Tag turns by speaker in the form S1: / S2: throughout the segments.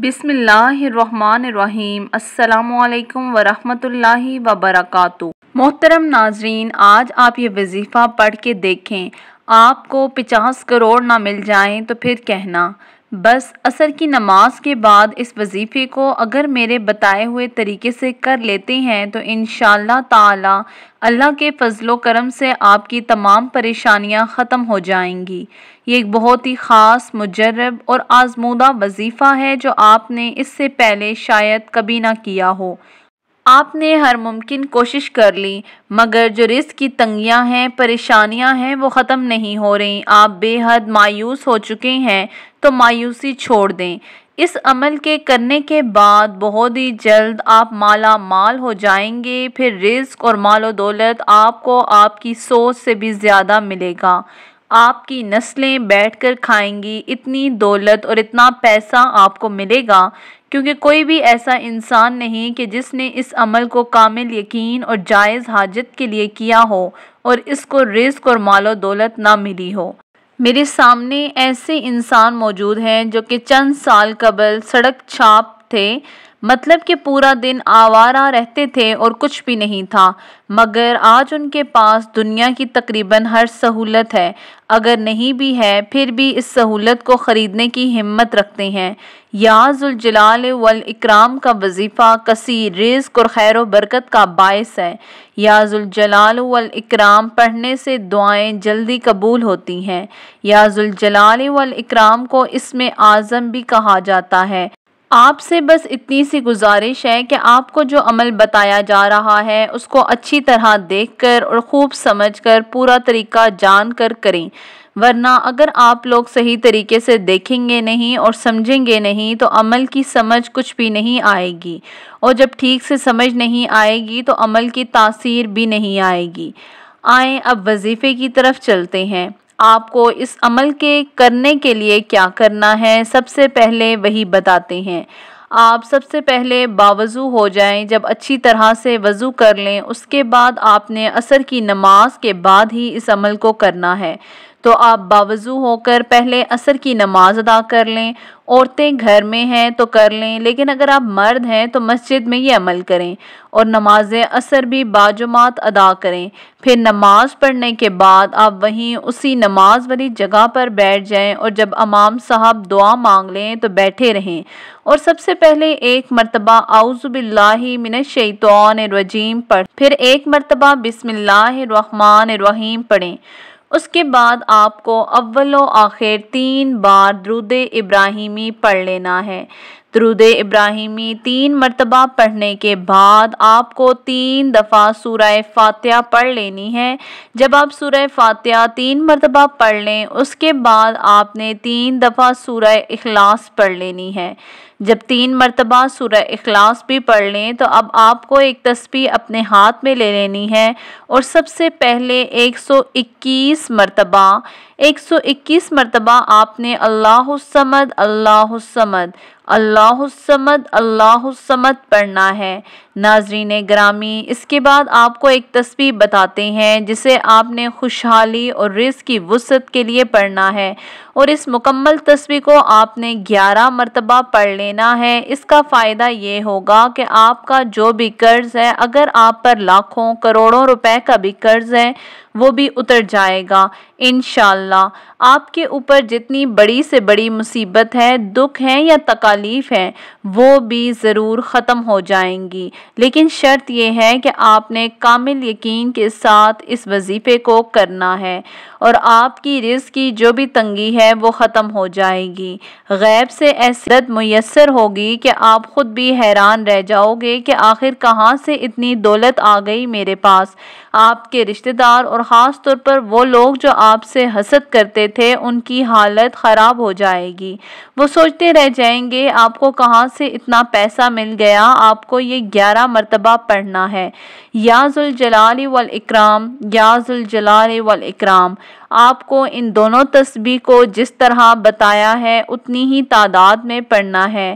S1: बिसमीम् अल्लाम वरहमतुल्लाह वबरकू मोहतरम नाजरीन आज आप ये वजीफ़ा पढ़ के देखें आपको पचास करोड़ ना मिल जाएं तो फिर कहना बस असर की नमाज के बाद इस वजीफ़े को अगर मेरे बताए हुए तरीके से कर लेते हैं तो इन ताला अल्लाह के फजलो करम से आपकी तमाम परेशानियां ख़त्म हो जाएंगी ये एक बहुत ही ख़ास मुजरब और आजमूदा वजीफ़ा है जो आपने इससे पहले शायद कभी ना किया हो आपने हर मुमकिन कोशिश कर ली मगर जो रिस्क की तंगियां हैं परेशानियां हैं वो ख़त्म नहीं हो रही आप बेहद मायूस हो चुके हैं तो मायूसी छोड़ दें इस अमल के करने के बाद बहुत ही जल्द आप माला माल हो जाएंगे फिर रिस्क और मालो दौलत आपको आपकी सोच से भी ज़्यादा मिलेगा आपकी नस्लें बैठकर खाएंगी इतनी दौलत और इतना पैसा आपको मिलेगा क्योंकि कोई भी ऐसा इंसान नहीं कि जिसने इस अमल को कामिल यकीन और जायज़ हाजत के लिए किया हो और इसको रिस्क और मालो दौलत ना मिली हो मेरे सामने ऐसे इंसान मौजूद हैं जो कि चंद साल कबल सड़क छाप थे मतलब कि पूरा दिन आवारा रहते थे और कुछ भी नहीं था मगर आज उनके पास दुनिया की तकरीबन हर सहूलत है अगर नहीं भी है फिर भी इस सहूलत को ख़रीदने की हिम्मत रखते हैं याजुलजलाल वल इकराम का वजीफ़ा कसी रिज्क और खैर व बरकत का बायस है याजुलजलाल वल इकराम पढ़ने से दुआएं जल्दी कबूल होती हैं याजुलजलाल वल इकराम को इसमें आज़म भी कहा जाता है आपसे बस इतनी सी गुजारिश है कि आपको जो अमल बताया जा रहा है उसको अच्छी तरह देखकर और ख़ूब समझकर पूरा तरीका जान कर करें वरना अगर आप लोग सही तरीके से देखेंगे नहीं और समझेंगे नहीं तो अमल की समझ कुछ भी नहीं आएगी और जब ठीक से समझ नहीं आएगी तो अमल की तासीर भी नहीं आएगी आए अब वजीफ़े की तरफ चलते हैं आपको इस अमल के करने के लिए क्या करना है सबसे पहले वही बताते हैं आप सबसे पहले बावज़ू हो जाएं जब अच्छी तरह से वज़ू कर लें उसके बाद आपने असर की नमाज के बाद ही इस अमल को करना है तो आप बावजू होकर पहले असर की नमाज अदा कर लें औरतें घर में हैं तो कर लें लेकिन अगर आप मर्द हैं तो मस्जिद में ये अमल करें और नमाज असर भी बाजुमात अदा करें फिर नमाज पढ़ने के बाद आप वहीं उसी नमाज वाली जगह पर बैठ जाएं और जब अमाम साहब दुआ मांग लें तो बैठे रहें और सबसे पहले एक मरतबा आउज़बिल्लाशैतौन रजीम पढ़ फिर एक मरतबा बिसमिल्लाम पढ़ें उसके बाद आपको अव्वल आखिर तीन बार द्रुद इब्राहिमी पढ़ लेना है द्रुद इब्राहिमी तीन मरतबा पढ़ने के बाद आपको तीन दफ़ा सूरह फातह पढ़ लेनी है जब आप सूरह फातह तीन मरतबा पढ़ लें उसके बाद आपने तीन दफ़ा सूरह अखलास पढ़ लेनी है जब तीन मरतबा सूरह अखलास भी पढ़ लें तो अब आपको एक तस्वीर अपने हाथ में ले लेनी है और सबसे पहले एक सौ इक्कीस मरतबा एक सौ इक्कीस मरतबा आपने अल्लाह समद अल्लाह समद अल्लाहसमद अल्लाहसमद पढ़ना है नाजरीन ग्रामी इसके बाद आपको एक तस्वीर बताते हैं जिसे आपने खुशहाली और रिस की वसत के लिए पढ़ना है और इस मुकम्मल तस्वीर को आपने 11 मरतबा पढ़ लेना है इसका फ़ायदा ये होगा कि आपका जो भी कर्ज़ है अगर आप पर लाखों करोड़ों रुपए का भी कर्ज़ है वो भी उतर जाएगा इन आपके ऊपर जितनी बड़ी से बड़ी मुसीबत है दुख है या तकालीफ है वो भी ज़रूर ख़त्म हो जाएंगी लेकिन शर्त यह है कि आपने कामिल यकीन के साथ इस वजीफ़े को करना है और आपकी रिस्क की जो भी तंगी है वो ख़त्म हो जाएगी गैब से ऐसी मैसर होगी कि आप ख़ुद भी हैरान रह जाओगे कि आखिर कहाँ से इतनी दौलत आ गई मेरे पास आपके रिश्तेदार और ख़ास तौर पर वो लोग जो आपसे हसद करते थे उनकी हालत ख़राब हो जाएगी वो सोचते रह जाएंगे आपको कहाँ से इतना पैसा मिल गया आपको ये ग्यारह मरतबा पढ़ना है याजुल जलाल वाल इकराम याजुल जलाल वाल इकराम आपको इन दोनों तस्बी को जिस तरह बताया है उतनी ही तादाद में पढ़ना है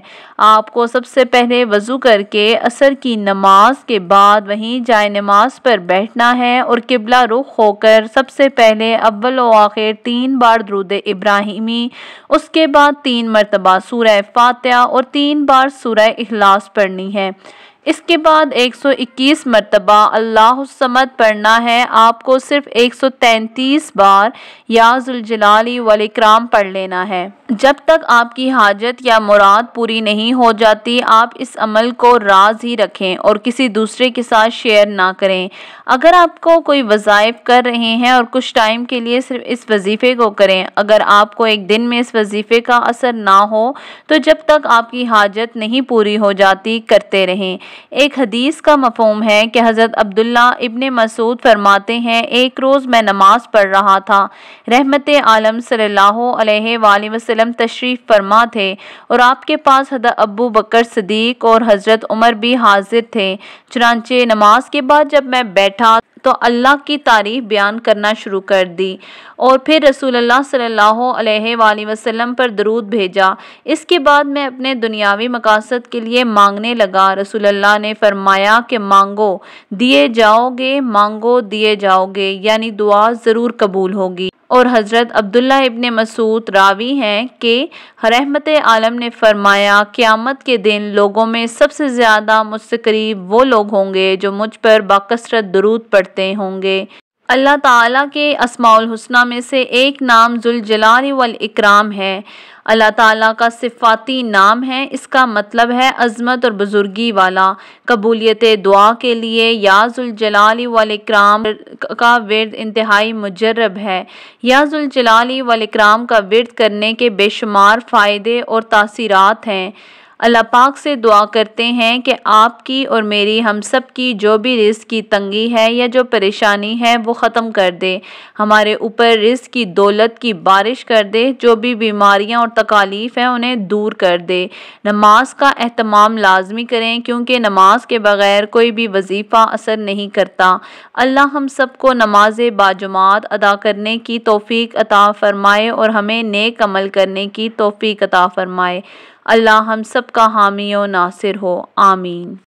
S1: आपको सबसे पहले वज़ू करके असर की नमाज के बाद वहीं जाए नमाज पर बैठना है और किबला रुख होकर सबसे पहले अव्वल व आखिर तीन बार दरुद इब्राहिमी उसके बाद तीन मरतबा सूरह फातह और तीन बार सूरह अखलास पढ़नी है इसके बाद 121 मरतबा अल्लाह समद पढ़ना है आपको सिर्फ 133 बार याज़ुलजलाली जुलजलाली वाल कराम पढ़ लेना है जब तक आपकी हाजत या मुराद पूरी नहीं हो जाती आप इस अमल को राज ही रखें और किसी दूसरे के साथ शेयर ना करें अगर आपको कोई वज़ाइफ कर रहे हैं और कुछ टाइम के लिए सिर्फ इस वजीफ़े को करें अगर आपको एक दिन में इस वजीफ़े का असर ना हो तो जब तक आपकी हाजत नहीं पूरी हो जाती करते रहें एक हदीस का मफहम है कि हज़रत अब्दुल्ला इबन मसूद फरमाते हैं एक रोज़ मैं नमाज पढ़ रहा था रहमत आलम सल्ला वसलम तशरीफ़ फरमा थे और आपके पास हद अबू बकर सदीक और हज़रत उमर भी हाजिर थे चुनाचे नमाज के बाद जब मैं बैठा तो अल्लाह की तारीफ बयान करना शुरू कर दी और फिर रसूलुल्लाह सल्लल्लाहु अलैहि वसल्लम पर दरूद भेजा इसके बाद मैं अपने दुनियावी मकासद के लिए मांगने लगा रसूलुल्लाह ने फरमाया कि मांगो दिए जाओगे मांगो दिए जाओगे यानी दुआ ज़रूर कबूल होगी और हज़रत अब्दुल्ला इबन मसूद रावी हैं कि रहमत आलम ने फरमाया क़्यामत के दिन लोगों में सबसे ज़्यादा मुझसे करीब वो लोग होंगे जो मुझ पर बाकसरत दरूद पढ़ते होंगे अल्लाह ताला के असमाउल हुसना में से एक नाम जुलजलाल वल इकराम है अल्लाह ताला का सिफाती नाम है इसका मतलब है अजमत और बुजुर्गी वाला कबूलियत दुआ के लिए या जलाली वल इकराम का वर्द इंतहाई मुजरब है या जलाली वल इकराम का वर्द करने के बेशुमार फ़ायदे और तासीरात हैं अल्लाह पाक से दुआ करते हैं कि आपकी और मेरी हम सब की जो भी रिस्क की तंगी है या जो परेशानी है वो ख़त्म कर दे हमारे ऊपर रिस्क की दौलत की बारिश कर दे जो भी बीमारियां और तकालीफ़ हैं उन्हें दूर कर दे नमाज का अहतमाम लाजमी करें क्योंकि नमाज के बग़ैर कोई भी वजीफ़ा असर नहीं करता अल्लाह हम सब को नमाज बाजुमात अदा करने की तोफ़ी अता फ़रमाए और हमें नेक अमल करने की तोफ़ी अता फ़रमाए अल्लाह हम सब का हामी और नासिर हो आमीन